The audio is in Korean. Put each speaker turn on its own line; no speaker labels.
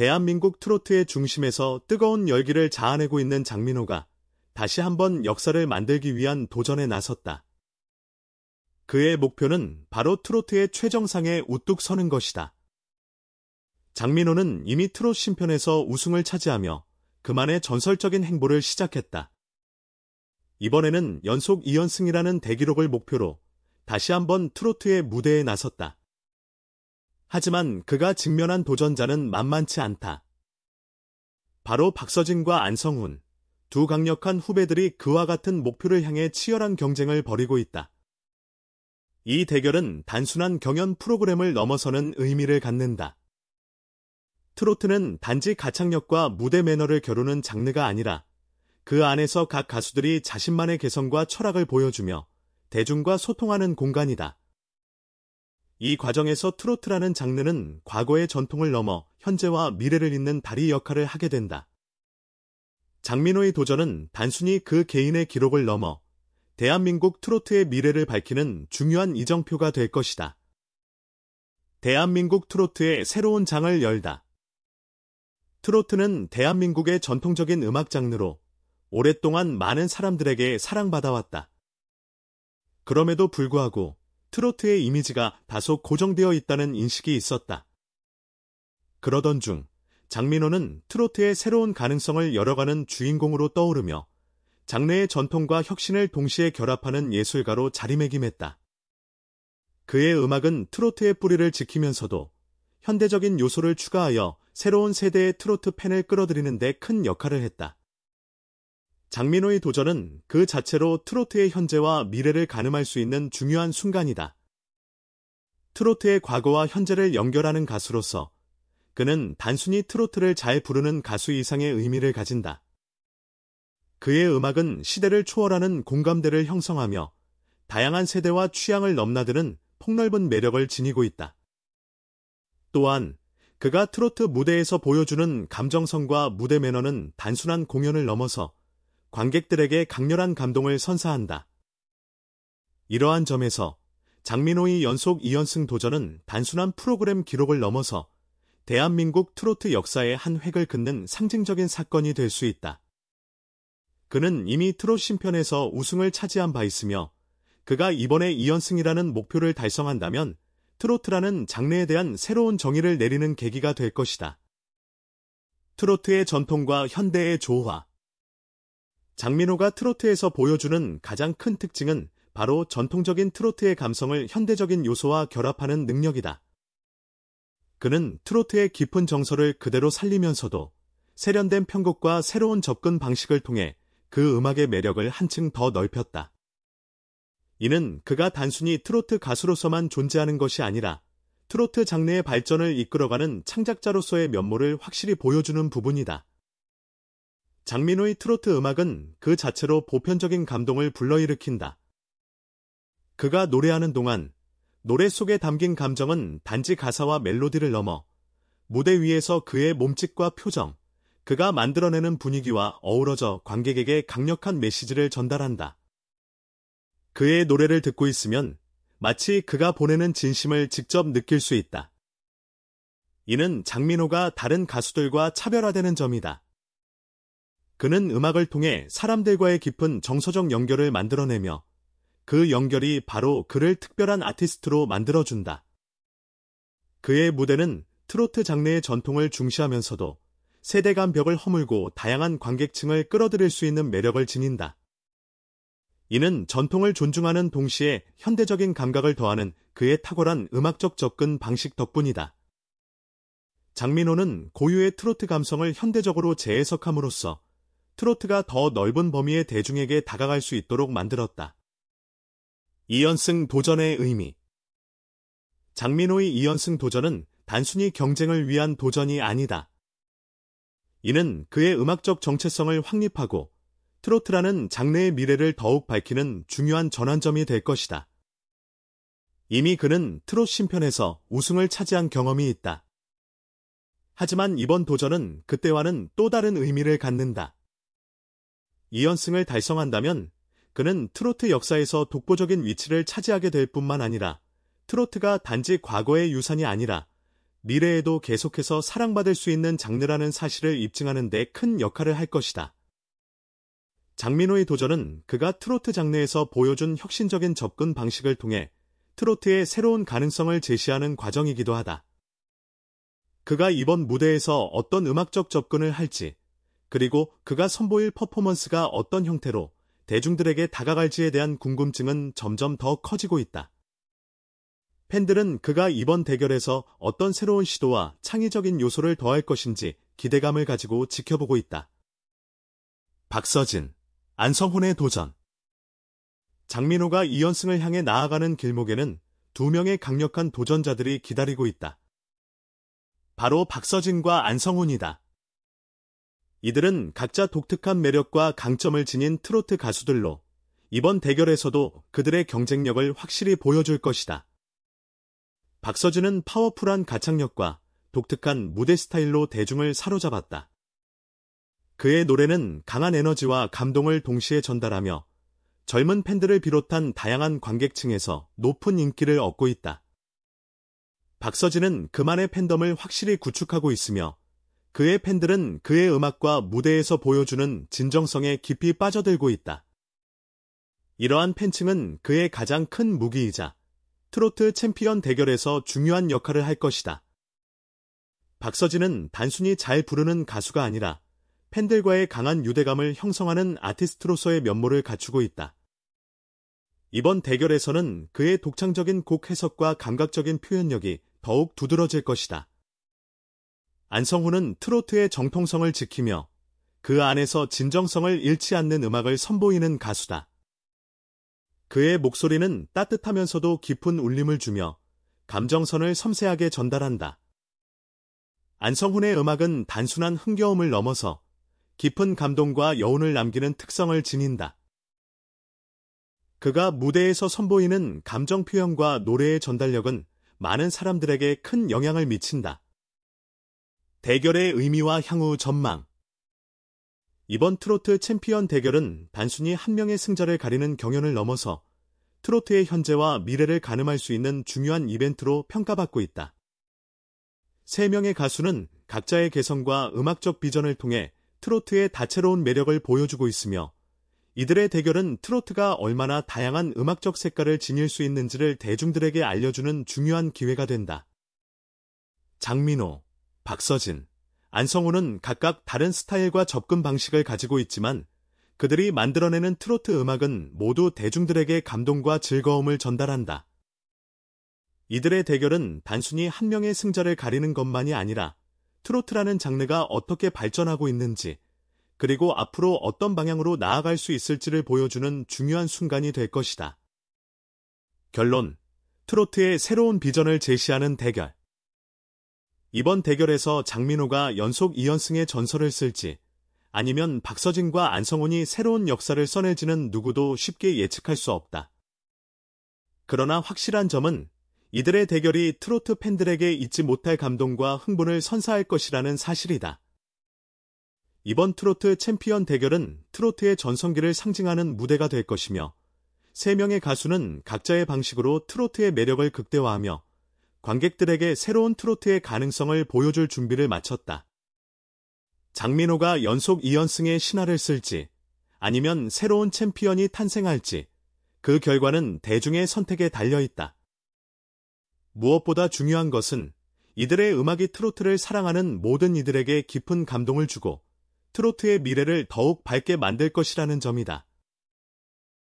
대한민국 트로트의 중심에서 뜨거운 열기를 자아내고 있는 장민호가 다시 한번 역사를 만들기 위한 도전에 나섰다. 그의 목표는 바로 트로트의 최정상에 우뚝 서는 것이다. 장민호는 이미 트롯 신편에서 우승을 차지하며 그만의 전설적인 행보를 시작했다. 이번에는 연속 2연승이라는 대기록을 목표로 다시 한번 트로트의 무대에 나섰다. 하지만 그가 직면한 도전자는 만만치 않다. 바로 박서진과 안성훈, 두 강력한 후배들이 그와 같은 목표를 향해 치열한 경쟁을 벌이고 있다. 이 대결은 단순한 경연 프로그램을 넘어서는 의미를 갖는다. 트로트는 단지 가창력과 무대 매너를 겨루는 장르가 아니라 그 안에서 각 가수들이 자신만의 개성과 철학을 보여주며 대중과 소통하는 공간이다. 이 과정에서 트로트라는 장르는 과거의 전통을 넘어 현재와 미래를 잇는 다리 역할을 하게 된다. 장민호의 도전은 단순히 그 개인의 기록을 넘어 대한민국 트로트의 미래를 밝히는 중요한 이정표가 될 것이다. 대한민국 트로트의 새로운 장을 열다. 트로트는 대한민국의 전통적인 음악 장르로 오랫동안 많은 사람들에게 사랑받아왔다. 그럼에도 불구하고 트로트의 이미지가 다소 고정되어 있다는 인식이 있었다. 그러던 중 장민호는 트로트의 새로운 가능성을 열어가는 주인공으로 떠오르며 장르의 전통과 혁신을 동시에 결합하는 예술가로 자리매김했다. 그의 음악은 트로트의 뿌리를 지키면서도 현대적인 요소를 추가하여 새로운 세대의 트로트 팬을 끌어들이는 데 큰 역할을 했다. 장민호의 도전은 그 자체로 트로트의 현재와 미래를 가늠할 수 있는 중요한 순간이다. 트로트의 과거와 현재를 연결하는 가수로서 그는 단순히 트로트를 잘 부르는 가수 이상의 의미를 가진다. 그의 음악은 시대를 초월하는 공감대를 형성하며 다양한 세대와 취향을 넘나드는 폭넓은 매력을 지니고 있다. 또한 그가 트로트 무대에서 보여주는 감정성과 무대 매너는 단순한 공연을 넘어서 관객들에게 강렬한 감동을 선사한다. 이러한 점에서 장민호의 연속 2연승 도전은 단순한 프로그램 기록을 넘어서 대한민국 트로트 역사의 한 획을 긋는 상징적인 사건이 될 수 있다. 그는 이미 트롯 신편에서 우승을 차지한 바 있으며 그가 이번에 2연승이라는 목표를 달성한다면 트로트라는 장르에 대한 새로운 정의를 내리는 계기가 될 것이다. 트로트의 전통과 현대의 조화, 장민호가 트로트에서 보여주는 가장 큰 특징은 바로 전통적인 트로트의 감성을 현대적인 요소와 결합하는 능력이다. 그는 트로트의 깊은 정서를 그대로 살리면서도 세련된 편곡과 새로운 접근 방식을 통해 그 음악의 매력을 한층 더 넓혔다. 이는 그가 단순히 트로트 가수로서만 존재하는 것이 아니라 트로트 장르의 발전을 이끌어가는 창작자로서의 면모를 확실히 보여주는 부분이다. 장민호의 트로트 음악은 그 자체로 보편적인 감동을 불러일으킨다. 그가 노래하는 동안 노래 속에 담긴 감정은 단지 가사와 멜로디를 넘어 무대 위에서 그의 몸짓과 표정, 그가 만들어내는 분위기와 어우러져 관객에게 강력한 메시지를 전달한다. 그의 노래를 듣고 있으면 마치 그가 보내는 진심을 직접 느낄 수 있다. 이는 장민호가 다른 가수들과 차별화되는 점이다. 그는 음악을 통해 사람들과의 깊은 정서적 연결을 만들어내며 그 연결이 바로 그를 특별한 아티스트로 만들어준다. 그의 무대는 트로트 장르의 전통을 중시하면서도 세대 간 벽을 허물고 다양한 관객층을 끌어들일 수 있는 매력을 지닌다. 이는 전통을 존중하는 동시에 현대적인 감각을 더하는 그의 탁월한 음악적 접근 방식 덕분이다. 장민호는 고유의 트로트 감성을 현대적으로 재해석함으로써 트로트가 더 넓은 범위의 대중에게 다가갈 수 있도록 만들었다. 2연승 도전의 의미 장민호의 2연승 도전은 단순히 경쟁을 위한 도전이 아니다. 이는 그의 음악적 정체성을 확립하고 트로트라는 장르의 미래를 더욱 밝히는 중요한 전환점이 될 것이다. 이미 그는 트롯 신편에서 우승을 차지한 경험이 있다. 하지만 이번 도전은 그때와는 또 다른 의미를 갖는다. 2연승을 달성한다면 그는 트로트 역사에서 독보적인 위치를 차지하게 될 뿐만 아니라 트로트가 단지 과거의 유산이 아니라 미래에도 계속해서 사랑받을 수 있는 장르라는 사실을 입증하는 데 큰 역할을 할 것이다. 장민호의 도전은 그가 트로트 장르에서 보여준 혁신적인 접근 방식을 통해 트로트의 새로운 가능성을 제시하는 과정이기도 하다. 그가 이번 무대에서 어떤 음악적 접근을 할지, 그리고 그가 선보일 퍼포먼스가 어떤 형태로 대중들에게 다가갈지에 대한 궁금증은 점점 더 커지고 있다. 팬들은 그가 이번 대결에서 어떤 새로운 시도와 창의적인 요소를 더할 것인지 기대감을 가지고 지켜보고 있다. 박서진, 안성훈의 도전 장민호가 2연승을 향해 나아가는 길목에는 두 명의 강력한 도전자들이 기다리고 있다. 바로 박서진과 안성훈이다. 이들은 각자 독특한 매력과 강점을 지닌 트로트 가수들로 이번 대결에서도 그들의 경쟁력을 확실히 보여줄 것이다. 박서진은 파워풀한 가창력과 독특한 무대 스타일로 대중을 사로잡았다. 그의 노래는 강한 에너지와 감동을 동시에 전달하며 젊은 팬들을 비롯한 다양한 관객층에서 높은 인기를 얻고 있다. 박서진은 그만의 팬덤을 확실히 구축하고 있으며 그의 팬들은 그의 음악과 무대에서 보여주는 진정성에 깊이 빠져들고 있다. 이러한 팬층은 그의 가장 큰 무기이자 트로트 챔피언 대결에서 중요한 역할을 할 것이다. 박서진은 단순히 잘 부르는 가수가 아니라 팬들과의 강한 유대감을 형성하는 아티스트로서의 면모를 갖추고 있다. 이번 대결에서는 그의 독창적인 곡 해석과 감각적인 표현력이 더욱 두드러질 것이다. 안성훈은 트로트의 정통성을 지키며 그 안에서 진정성을 잃지 않는 음악을 선보이는 가수다. 그의 목소리는 따뜻하면서도 깊은 울림을 주며 감정선을 섬세하게 전달한다. 안성훈의 음악은 단순한 흥겨움을 넘어서 깊은 감동과 여운을 남기는 특성을 지닌다. 그가 무대에서 선보이는 감정 표현과 노래의 전달력은 많은 사람들에게 큰 영향을 미친다. 대결의 의미와 향후 전망 이번 트로트 챔피언 대결은 단순히 한 명의 승자를 가리는 경연을 넘어서 트로트의 현재와 미래를 가늠할 수 있는 중요한 이벤트로 평가받고 있다. 세 명의 가수는 각자의 개성과 음악적 비전을 통해 트로트의 다채로운 매력을 보여주고 있으며 이들의 대결은 트로트가 얼마나 다양한 음악적 색깔을 지닐 수 있는지를 대중들에게 알려주는 중요한 기회가 된다. 장민호 박서진, 안성우는 각각 다른 스타일과 접근 방식을 가지고 있지만 그들이 만들어내는 트로트 음악은 모두 대중들에게 감동과 즐거움을 전달한다. 이들의 대결은 단순히 한 명의 승자를 가리는 것만이 아니라 트로트라는 장르가 어떻게 발전하고 있는지, 그리고 앞으로 어떤 방향으로 나아갈 수 있을지를 보여주는 중요한 순간이 될 것이다. 결론 트로트의 새로운 비전을 제시하는 대결. 이번 대결에서 장민호가 연속 2연승의 전설을 쓸지 아니면 박서진과 안성훈이 새로운 역사를 써낼지는 누구도 쉽게 예측할 수 없다. 그러나 확실한 점은 이들의 대결이 트로트 팬들에게 잊지 못할 감동과 흥분을 선사할 것이라는 사실이다. 이번 트로트 챔피언 대결은 트로트의 전성기를 상징하는 무대가 될 것이며 3명의 가수는 각자의 방식으로 트로트의 매력을 극대화하며 관객들에게 새로운 트로트의 가능성을 보여줄 준비를 마쳤다. 장민호가 연속 2연승의 신화를 쓸지 아니면 새로운 챔피언이 탄생할지 그 결과는 대중의 선택에 달려있다. 무엇보다 중요한 것은 이들의 음악이 트로트를 사랑하는 모든 이들에게 깊은 감동을 주고 트로트의 미래를 더욱 밝게 만들 것이라는 점이다.